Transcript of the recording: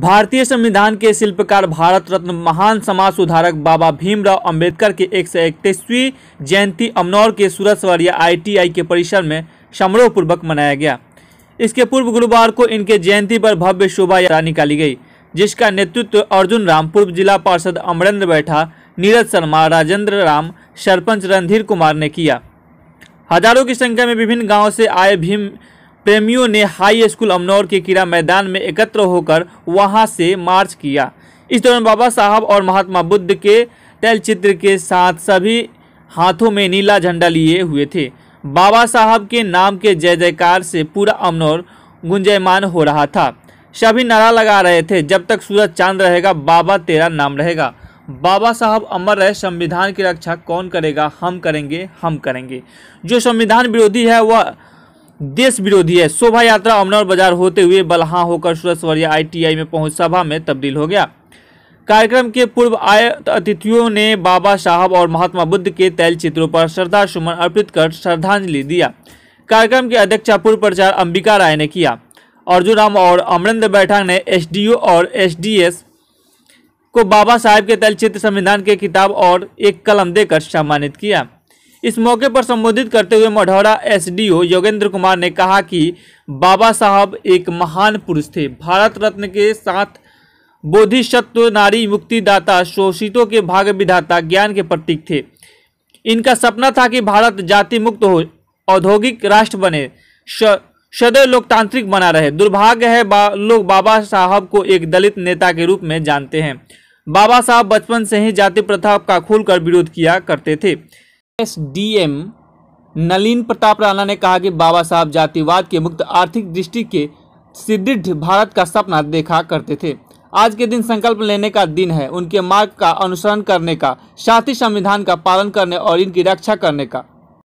भारतीय संविधान के शिल्पकार भारत रत्न महान समाज सुधारक बाबा भीमराव अंबेडकर के एक सौ इकतीसवीं जयंती अमनौर के सूरज सवरिया आईटीआई के परिसर में समारोह पूर्वक मनाया गया इसके पूर्व गुरुवार को इनके जयंती पर भव्य शोभा यात्रा निकाली गई जिसका नेतृत्व अर्जुन राम पूर्व जिला पार्षद अमरेंद्र बैठा नीरज शर्मा राजेंद्र राम सरपंच रणधीर कुमार ने किया हजारों की संख्या में विभिन्न गाँव से आए भीम प्रेमियों ने हाई स्कूल अमनौर के किरा मैदान में एकत्र होकर वहां से मार्च किया इस दौरान बाबा साहब और महात्मा बुद्ध के तैलचित्र के साथ सभी हाथों में नीला झंडा लिए हुए थे बाबा साहब के नाम के जय जयकार से पूरा अमनौर गुंजयमान हो रहा था सभी नारा लगा रहे थे जब तक सूरज चांद रहेगा बाबा तेरा नाम रहेगा बाबा साहब अमर रहे संविधान की रक्षा कौन करेगा हम करेंगे हम करेंगे जो संविधान विरोधी है वह देश विरोधी है शोभा यात्रा अमनौर बाजार होते हुए बलहा होकर सूरज सवरिया आईटीआई में पहुंच सभा में तब्दील हो गया कार्यक्रम के पूर्व आए अतिथियों ने बाबा साहब और महात्मा बुद्ध के तैल चित्रों पर श्रद्धा सुमन अर्पित कर श्रद्धांजलि दिया कार्यक्रम की अध्यक्षता पूर्व प्रचार अंबिका राय ने किया अर्जुन राम और अमरिंद बैठांग ने एस और एस को बाबा साहेब के तैल चित्र संविधान के किताब और एक कलम देकर सम्मानित किया इस मौके पर संबोधित करते हुए मढ़ौरा एसडीओ योगेंद्र कुमार ने कहा कि बाबा साहब एक महान पुरुष थे भारत रत्न के साथ बोधिसत्व नारी मुक्तिदाता शोषितों के भाग्य विधाता ज्ञान के प्रतीक थे इनका सपना था कि भारत जाति मुक्त हो औद्योगिक राष्ट्र बने सदैव लोकतांत्रिक बना रहे दुर्भाग्य है बा, लोग बाबा साहब को एक दलित नेता के रूप में जानते हैं बाबा साहब बचपन से ही जाति प्रथा का खुलकर विरोध किया करते थे S D M Nalin Pratap Rana ने कहा कि बाबा साहब जातिवाद के मुक्त आर्थिक दृष्टि के सुदृढ़ भारत का सपना देखा करते थे आज के दिन संकल्प लेने का दिन है उनके मार्ग का अनुसरण करने का साथ ही संविधान का पालन करने और इनकी रक्षा करने का